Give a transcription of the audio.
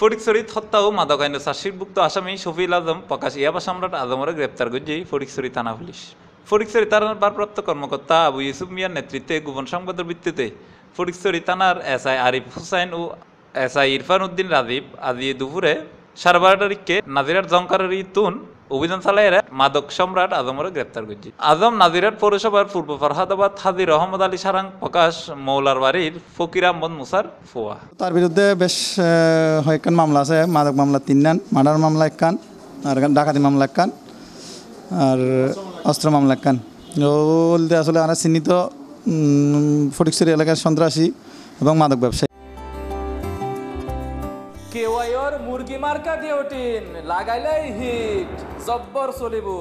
ফটিকছড়ি হত্যা ও মাদকাইন চার্জশিটভুক্ত আসামি শফিল আজম প্রকাশ ইয়াবা সম্রাট আজমরে গ্রেপ্তার করছে ফটিকছড়ি থানা পুলিশ ফটিকছড়ি থানার ভারপ্রাপ্ত কর্মকর্তা আবু ইউসুফ মিয়ার নেতৃত্বে গোপন সংবাদের ভিত্তিতে ফটিকছড়ি থানার এস আই আরিফ হুসাইন ও এস আই ইরফান উদ্দিন রাজীব আজি দুপুরে সারবারিককে নাজিরার ই তুন অভিযান চালায় এরা মাদক সম্রাট আজমরে গ্রেপ্তার করছে আজম নাজিরাত পৌরসভার পূর্ব ফরহাদাবাদ হাজির রহমদ আলী সারাং প্রকাশ মৌলার বাড়ির ফকির আহমদ মুসার ফোয়া তার বিরুদ্ধে বেশ হয়েকান মামলা আছে মাদক মামলা তিন নান মার্ডার মামলা এক আর ডাকাতি মামলা এক কান আর অস্ত্র মামলা এক বলতে আসলে আমরা চিহ্নিত ফটিকসুরি এলাকার সন্ত্রাসী এবং মাদক ব্যবসায়ী केवयर मुर्गी मर्काटियो देवटीन लगाइलै हिट जब्बर सोलिबू.